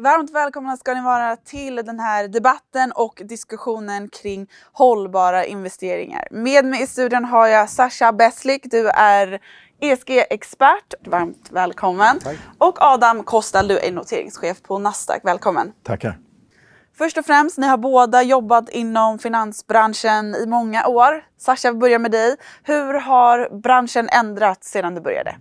Varmt välkomna ska ni vara till den här debatten och diskussionen kring hållbara investeringar. Med mig i studion har jag Sasha Beslik, du är ESG-expert. Varmt välkommen. Tack. Och Adam Kostal, du är noteringschef på Nasdaq. Välkommen. Tackar. Först och främst, ni har båda jobbat inom finansbranschen i många år. Sasha, vi börjar med dig. Hur har branschen ändrats sedan du började?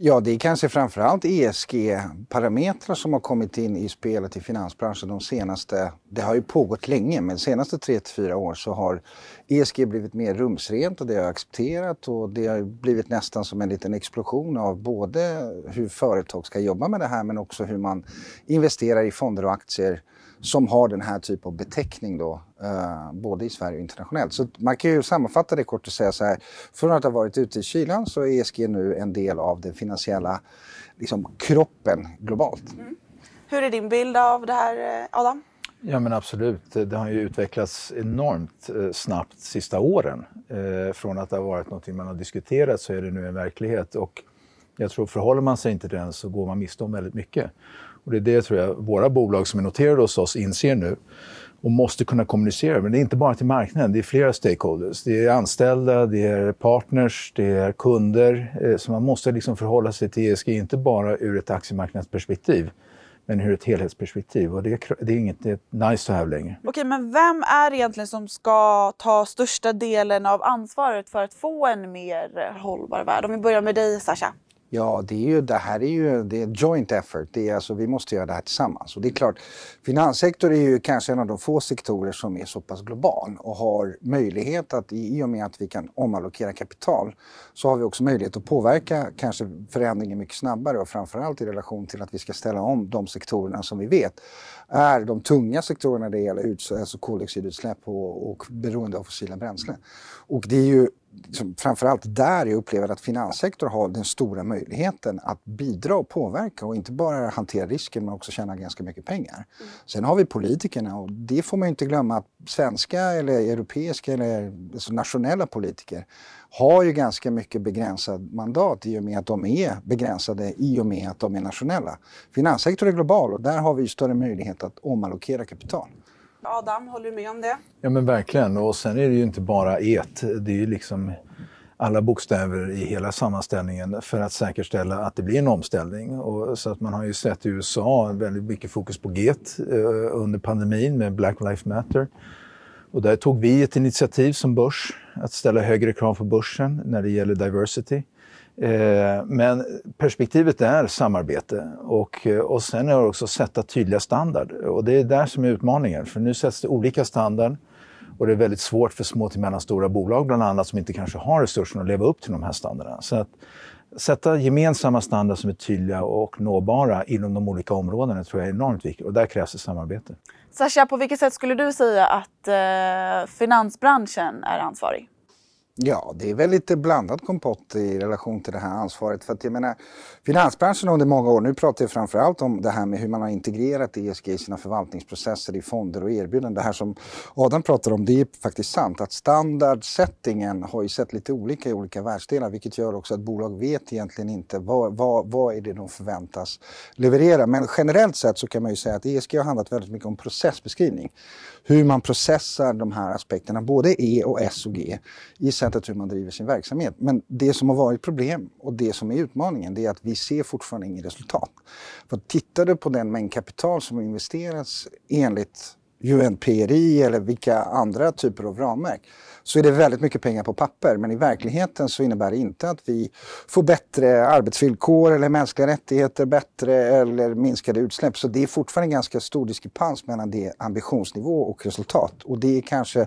Ja, det är kanske framförallt ESG-parametrar som har kommit in i spelet i finansbranschen de senaste, det har ju pågått länge, men de senaste 3 till 4 år så har ESG blivit mer rumsrent och det har accepterat och det har blivit nästan som en liten explosion av både hur företag ska jobba med det här men också hur man investerar i fonder och aktier som har den här typen av beteckning då, eh, både i Sverige och internationellt. Så man kan ju sammanfatta det kort och säga så här, från att ha varit ute i kylan så är ESG nu en del av den finansiella liksom, kroppen globalt. Mm. Hur är din bild av det här, eh, Adam? Ja men absolut, det har ju utvecklats enormt eh, snabbt de sista åren. Eh, från att det har varit något man har diskuterat så är det nu en verklighet. Och jag tror förhåller man sig inte till den så går man miste om väldigt mycket. Och det är det tror jag våra bolag som är noterade hos oss inser nu och måste kunna kommunicera. Men det är inte bara till marknaden, det är flera stakeholders. Det är anställda, det är partners, det är kunder. Eh, så man måste liksom förhålla sig till ESG, inte bara ur ett aktiemarknadsperspektiv men ur ett helhetsperspektiv. Och det, är, det är inget det är nice to have längre. Okej, men vem är det egentligen som ska ta största delen av ansvaret för att få en mer eh, hållbar värld? Om vi börjar med dig, Sasha. Ja, det, är ju, det här är ju det är en joint effort. Det är, alltså, vi måste göra det här tillsammans. Och det är klart, finanssektorn är ju kanske en av de få sektorer som är så pass global och har möjlighet att i och med att vi kan omallokera kapital så har vi också möjlighet att påverka kanske förändringen mycket snabbare och framförallt i relation till att vi ska ställa om de sektorerna som vi vet är de tunga sektorerna när det gäller alltså koldioxidutsläpp och, och beroende av fossila bränslen. Och det är ju liksom, framförallt där jag upplever att finanssektorn har den stora möjligheten att bidra och påverka och inte bara hantera risken men också tjäna ganska mycket pengar. Mm. Sen har vi politikerna och det får man ju inte glömma att svenska eller europeiska eller alltså nationella politiker har ju ganska mycket begränsad mandat i och med att de är begränsade i och med att de är nationella. Finanssektorn är global och där har vi större möjlighet att omallokera kapital. Adam, håller du med om det? Ja, men verkligen. Och sen är det ju inte bara et. Det är ju liksom alla bokstäver i hela sammanställningen för att säkerställa att det blir en omställning. Och så att man har ju sett i USA väldigt mycket fokus på GET eh, under pandemin med Black Lives Matter. Och där tog vi ett initiativ som börs att ställa högre krav på börsen när det gäller diversity. Eh, men perspektivet är samarbete och, eh, och sen är det också att sätta tydliga standarder. Och det är där som är utmaningen, för nu sätts det olika standarder och det är väldigt svårt för små till mellanstora bolag bland annat som inte kanske har resurserna att leva upp till de här standarderna. Så att sätta gemensamma standarder som är tydliga och nåbara inom de olika områdena tror jag är enormt viktigt och där krävs det samarbete. Sasha, på vilket sätt skulle du säga att eh, finansbranschen är ansvarig? Ja, det är väl lite blandad kompott i relation till det här ansvaret. För att jag menar, finansbranschen under många år, nu pratar jag framförallt om det här med hur man har integrerat ESG i sina förvaltningsprocesser i fonder och erbjudanden. Det här som Adam pratar om, det är faktiskt sant att standardsättningen har ju sett lite olika i olika världsdelar vilket gör också att bolag vet egentligen inte vad, vad, vad är det de förväntas leverera. Men generellt sett så kan man ju säga att ESG har handlat väldigt mycket om processbeskrivning. Hur man processar de här aspekterna, både E och S och G i inte hur man driver sin verksamhet. Men det som har varit problem och det som är utmaningen det är att vi ser fortfarande inget resultat. För tittar du på den mängd kapital som har investerats enligt UNPRI eller vilka andra typer av ramverk så är det väldigt mycket pengar på papper. Men i verkligheten så innebär det inte att vi får bättre arbetsvillkor eller mänskliga rättigheter bättre eller minskade utsläpp. Så det är fortfarande en ganska stor diskrepans mellan det ambitionsnivå och resultat. Och det är kanske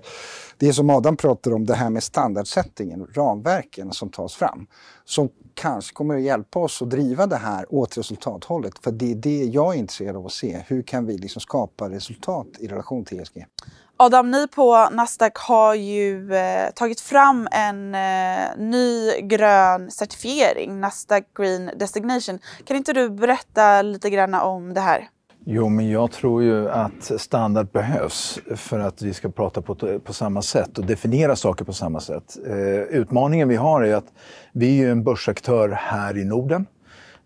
det som Adam pratar om, det här med standardsättningen, ramverken som tas fram. Som kanske kommer att hjälpa oss att driva det här åt resultathållet. För det är det jag är intresserad av att se. Hur kan vi liksom skapa resultat i relation till ESG? Adam, ni på Nasdaq har ju eh, tagit fram en eh, ny grön certifiering, Nasdaq Green Designation. Kan inte du berätta lite grann om det här? Jo, men jag tror ju att standard behövs för att vi ska prata på, på samma sätt och definiera saker på samma sätt. Eh, utmaningen vi har är att vi är ju en börsaktör här i Norden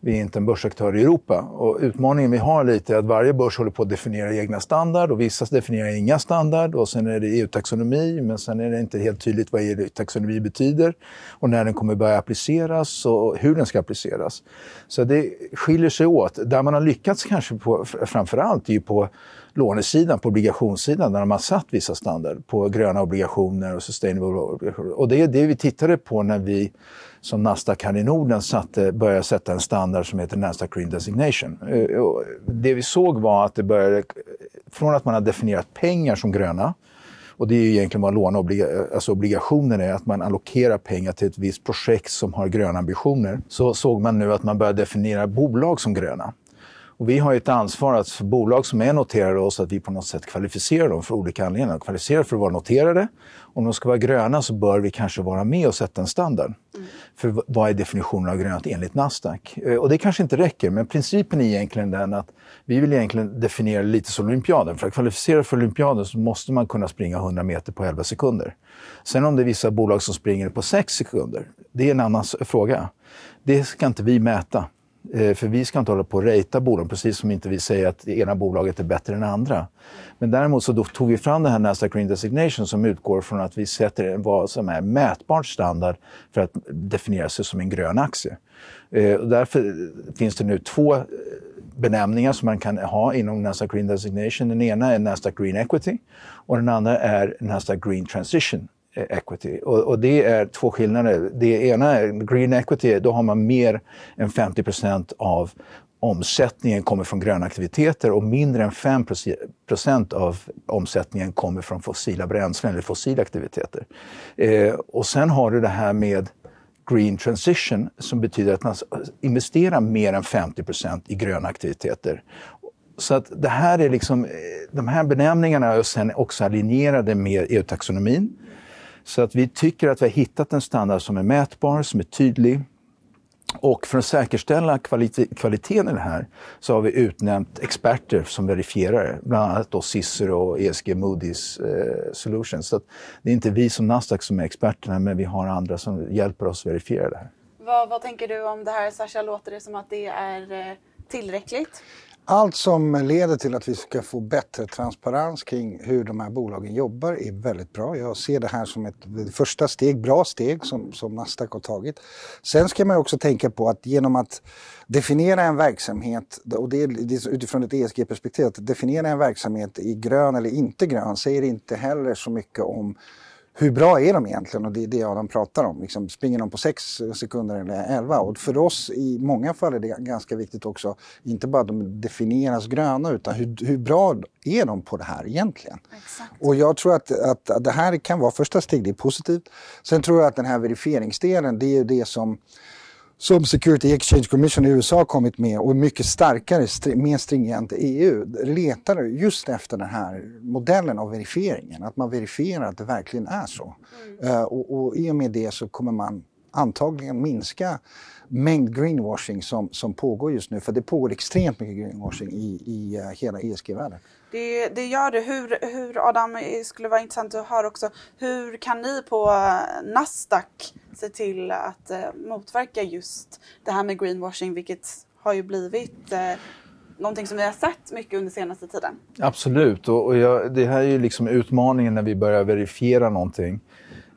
vi är inte en börsaktör i Europa. Och utmaningen vi har lite är att varje börs håller på att definiera egna standard och vissa definierar inga standard och sen är det EU-taxonomi men sen är det inte helt tydligt vad EU-taxonomi betyder och när den kommer börja appliceras och hur den ska appliceras. Så det skiljer sig åt. Där man har lyckats kanske på, framförallt är ju på lånesidan, på obligationssidan, där de har satt vissa standarder på gröna obligationer och sustainable obligationer. Och det är det vi tittade på när vi som Nasdaq här i Norden satte, började sätta en standard som heter Nasdaq Green Designation. Eh, det vi såg var att det började, från att man har definierat pengar som gröna, och det är ju egentligen vad låna alltså obligationer är, att man allokerar pengar till ett visst projekt som har gröna ambitioner. Så såg man nu att man började definiera bolag som gröna. Och vi har ett ansvar att för bolag som är noterade oss att vi på något sätt kvalificerar dem för olika anledningar. Kvalificerar för att vara noterade. Om de ska vara gröna så bör vi kanske vara med och sätta en standard. Mm. För vad är definitionen av grönt enligt Nasdaq? Eh, och det kanske inte räcker, men principen är egentligen den att vi vill egentligen definiera lite som olympiaden. För att kvalificera för olympiaden så måste man kunna springa 100 meter på 11 sekunder. Sen om det är vissa bolag som springer på 6 sekunder, det är en annan fråga. Det ska inte vi mäta. Eh, för vi ska inte hålla på och rejta bolag, precis som inte vi säger att det ena bolaget är bättre än andra. Men däremot så tog vi fram den här Nasdaq Green Designation som utgår från att vi sätter vad som är mätbart standard för att definiera sig som en grön aktie. Eh, och därför finns det nu två eh, benämningar som man kan ha inom Nasdaq Green Designation. Den ena är Nasdaq Green Equity och den andra är Nasdaq Green Transition. Eh, equity. Och, och, det är två skillnader. Det ena är green equity, då har man mer än 50 procent av omsättningen kommer från gröna aktiviteter och mindre än 5 procent av omsättningen kommer från fossila bränslen eller fossila aktiviteter. Eh, och sen har du det här med green transition som betyder att man investerar mer än 50 procent i gröna aktiviteter. Så att det här är liksom, eh, de här benämningarna är sen också alinjerade med EU-taxonomin. Så att vi tycker att vi har hittat en standard som är mätbar, som är tydlig. Och för att säkerställa kvalit kvaliteten i det här så har vi utnämnt experter som verifierare, bland annat då Cicero och ESG Moody's eh, Solutions. Så det är inte vi som Nasdaq som är experterna, men vi har andra som hjälper oss verifiera det här. Vad, vad tänker du om det här, Sasha? Låter det som att det är eh, tillräckligt? Allt som leder till att vi ska få bättre transparens kring hur de här bolagen jobbar är väldigt bra. Jag ser det här som ett första steg, bra steg som, som Nasdaq har tagit. Sen ska man också tänka på att genom att definiera en verksamhet, och det är utifrån ett ESG-perspektiv, att definiera en verksamhet i grön eller inte grön säger inte heller så mycket om hur bra är de egentligen? Och det är det de pratar om. Liksom, springer de på 6 sekunder eller 11? Och för oss i många fall är det ganska viktigt också, inte bara att de definieras gröna, utan hur, hur bra är de på det här egentligen? Exakt. Och jag tror att, att, det här kan vara första steg, det är positivt. Sen tror jag att den här verifieringsdelen, det är ju det som som Security Exchange Commission i USA har kommit med och mycket starkare, mer stringent EU, letar just efter den här modellen av verifieringen, att man verifierar att det verkligen är så. Mm. Uh, och, och i och med det så kommer man antagligen minska mängd greenwashing som, som pågår just nu. För det pågår extremt mycket greenwashing i, i eh, hela ESG-världen. Det, det, gör det. Hur, hur, Adam, eh, skulle vara intressant att höra också, hur kan ni på eh, Nasdaq se till att eh, motverka just det här med greenwashing, vilket har ju blivit eh, någonting som vi har sett mycket under senaste tiden. Absolut, och, och jag, det här är ju liksom utmaningen när vi börjar verifiera någonting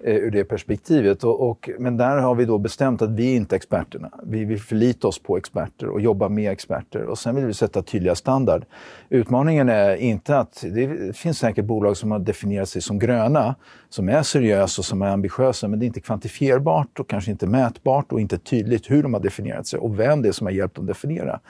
eh, ur det perspektivet. Och, och, men där har vi då bestämt att vi är inte experterna. Vi vill förlita oss på experter och jobba med experter. Och sen vill vi sätta tydliga standard. Utmaningen är inte att... Det finns säkert bolag som har definierat sig som gröna, som är seriösa och som är ambitiösa, men det är inte kvantifierbart och kanske inte mätbart och inte tydligt hur de har definierat sig och vem det är som har hjälpt dem definiera.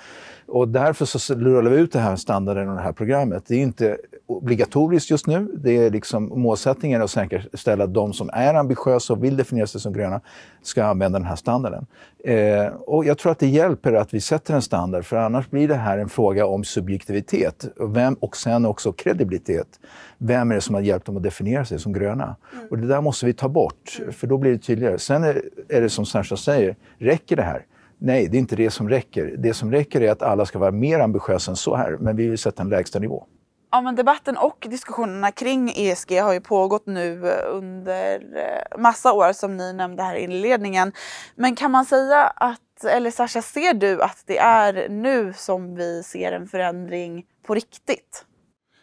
Och därför så rullar vi ut den här standarden och det här programmet. Det är inte obligatoriskt just nu. Det är liksom målsättningen att säkerställa att de som är ambitiösa och vill definiera sig som gröna ska använda den här standarden. Eh, och jag tror att det hjälper att vi sätter en standard, för annars blir det här en fråga om subjektivitet vem, och sen också kredibilitet. Vem är det som har hjälpt dem att definiera sig som gröna? Mm. Och det där måste vi ta bort, för då blir det tydligare. Sen är, är det som Sasha säger, räcker det här? Nej, det är inte det som räcker. Det som räcker är att alla ska vara mer ambitiösa än så här, men vi vill sätta en lägsta nivå. Ja, men debatten och diskussionerna kring ESG har ju pågått nu eh, under eh, massa år som ni nämnde här i inledningen. Men kan man säga att, eller Sasha, ser du att det är nu som vi ser en förändring på riktigt?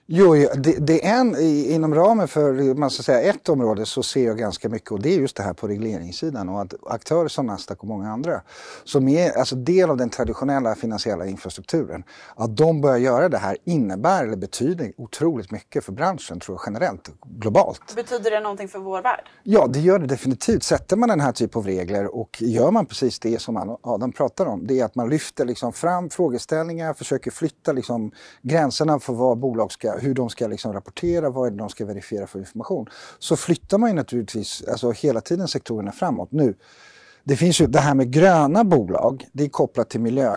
Jo, det, det är en, inom ramen för man ska säga, ett område så ser jag ganska mycket och det är just det här på regleringssidan och att aktörer som Nasdaq och många andra som är alltså del av den traditionella finansiella infrastrukturen, att de börjar göra det här innebär eller betyder otroligt mycket för branschen tror jag generellt, globalt. Betyder det någonting för vår värld? Ja, det gör det definitivt. Sätter man den här typen av regler och gör man precis det som Adam pratar om, det är att man lyfter liksom fram frågeställningar, försöker flytta liksom gränserna för vad bolag ska hur de ska liksom rapportera, vad är det de ska verifiera för information. Så flyttar man ju naturligtvis alltså hela tiden sektorerna framåt. Nu, det finns ju det här med gröna bolag, det är kopplat till miljö,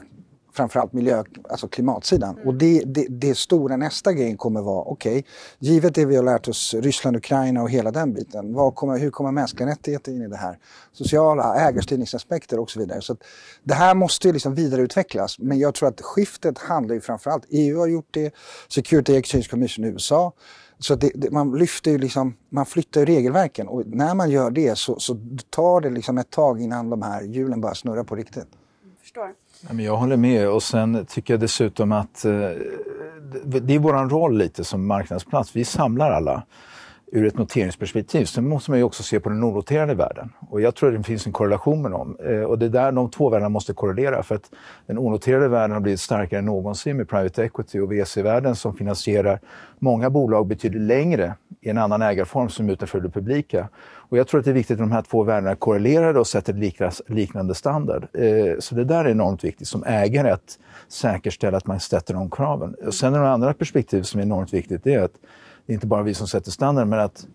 framförallt miljö, alltså klimatsidan. Mm. Och det, det, det, stora nästa grejen kommer vara, okej, okay, givet det vi har lärt oss Ryssland, Ukraina och hela den biten, kommer, hur kommer mänskliga rättigheter in i det här? Sociala, ägarstyrningsaspekter och så vidare. Så det här måste ju liksom vidareutvecklas, men jag tror att skiftet handlar ju framförallt, EU har gjort det, Security Exchange Commission i USA, så det, det, man, lyfter ju liksom, man flyttar ju regelverken och när man gör det så, så tar det liksom ett tag innan de här hjulen börjar snurra på riktigt förstår. Men jag håller med och sen tycker jag dessutom att eh, det är vår roll lite som marknadsplats. Vi samlar alla ur ett noteringsperspektiv. Sen måste man ju också se på den onoterade världen. Och jag tror att det finns en korrelation med dem. Eh, och det är där de två världarna måste korrelera. För att den onoterade världen har blivit starkare än någonsin med private equity och VC-världen som finansierar många bolag betydligt längre i en annan ägarform som utanför det publika. Och jag tror att det är viktigt att de här två världarna korrelerar och sätter liknande standard. Eh, så det där är enormt viktigt som ägare att säkerställa att man sätter de kraven. Och sen är det andra perspektiv som är enormt viktigt. Det är att det är inte bara vi som sätter standarden, men att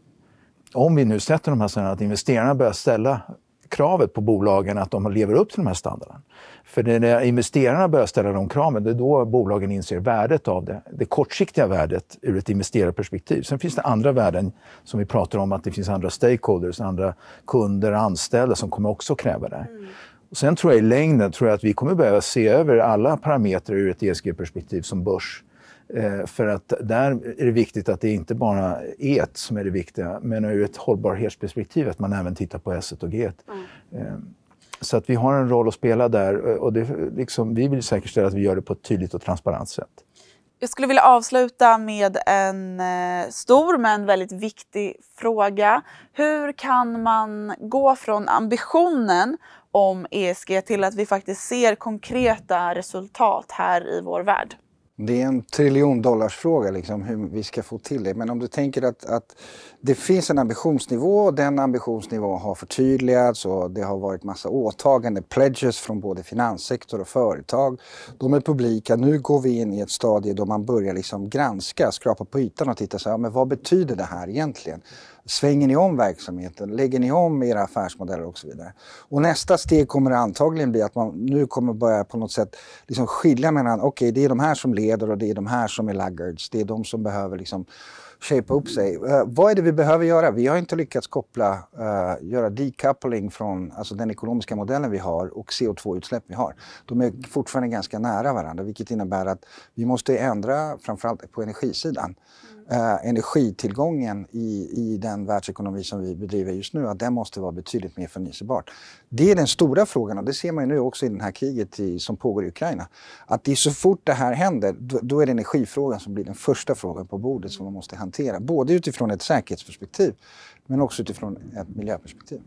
om vi nu sätter de här standarderna, att investerarna börjar ställa kravet på bolagen att de lever upp till de här standarderna. För när investerarna börjar ställa de kraven, det är då bolagen inser värdet av det. Det kortsiktiga värdet ur ett investerarperspektiv. Sen finns det andra värden som vi pratar om, att det finns andra stakeholders, andra kunder, anställda som kommer också kräva det. Mm. Och sen tror jag i längden tror jag att vi kommer behöva se över alla parametrar ur ett ESG-perspektiv som börs Eh, för att där är det viktigt att det inte bara är et som är det viktiga, men ur ett hållbarhetsperspektiv att man även tittar på s och g mm. Så att vi har en roll att spela där eh, och det, liksom, vi vill säkerställa att vi gör det på ett tydligt och transparent sätt. Jag skulle vilja avsluta med en stor men väldigt viktig fråga. Hur kan man gå från ambitionen om ESG till att vi faktiskt ser konkreta resultat här i vår värld? Det är en triljondollarsfråga liksom, hur vi ska få till det. Men om du tänker att, att det finns en ambitionsnivå och den ambitionsnivån har förtydligats och det har varit massa åtagande, pledges från både finanssektor och företag. De är publika. Nu går vi in i ett stadie då man börjar liksom granska, skrapa på ytan och titta så här, men vad betyder det här egentligen? Svänger ni om verksamheten? Lägger ni om era affärsmodeller och så vidare? Och nästa steg kommer antagligen bli att man nu kommer börja på något sätt liksom skilja mellan, okej, okay, det är de här som leder och det är de här som är laggards. Det är de som behöver liksom shapea upp sig. Uh, vad är det vi behöver göra? Vi har inte lyckats koppla, uh, göra decoupling från alltså den ekonomiska modellen vi har och CO2-utsläpp vi har. De är fortfarande ganska nära varandra vilket innebär att vi måste ändra framförallt på energisidan. Uh, energitillgången i, i den världsekonomi som vi bedriver just nu, att den måste vara betydligt mer förnyelsebart. Det är den stora frågan och det ser man ju nu också i det här kriget i, som pågår i Ukraina. Att det är så fort det här händer, då, då är det energifrågan som blir den första frågan på bordet som man måste hantera hantera. Både utifrån ett säkerhetsperspektiv men också utifrån ett miljöperspektiv.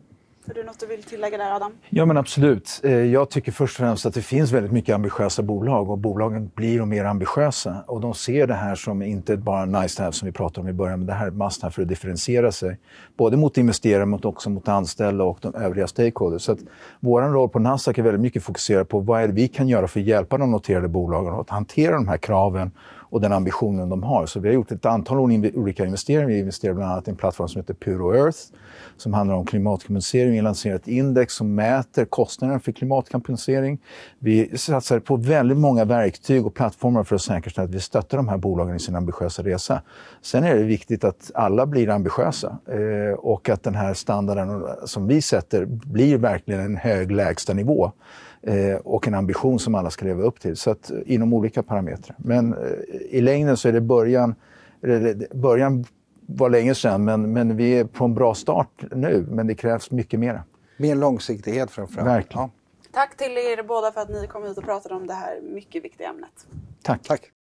Har du något du vill tillägga där, Adam? Ja, men absolut. Eh, jag tycker först och främst att det finns väldigt mycket ambitiösa bolag och bolagen blir mer ambitiösa. Och de ser det här som inte bara nice to have som vi pratade om i början, men det här must have för att differentiera sig. Både mot investerare men också mot anställda och de övriga stakeholders. Så att vår roll på Nasdaq är väldigt mycket fokuserad på vad är det vi kan göra för att hjälpa de noterade bolagen att hantera de här kraven och den ambitionen de har. Så vi har gjort ett antal olika investeringar. Vi investerar bland annat i en plattform som heter Puro Earth som handlar om klimatkompensering. Vi lanserar ett index som mäter kostnaderna för klimatkompensering. Vi satsar på väldigt många verktyg och plattformar för att säkerställa att vi stöttar de här bolagen i sin ambitiösa resa. Sen är det viktigt att alla blir ambitiösa eh, och att den här standarden som vi sätter blir verkligen en hög lägstanivå. Eh, och en ambition som alla ska leva upp till. Så att, eh, inom olika parametrar. Men eh, i längden så är det början, eller, början var länge sedan, men, men vi är på en bra start nu. Men det krävs mycket mera. Mer långsiktighet framförallt. Verkligen. Ja. Tack till er båda för att ni kom hit och pratade om det här mycket viktiga ämnet. Tack. Tack.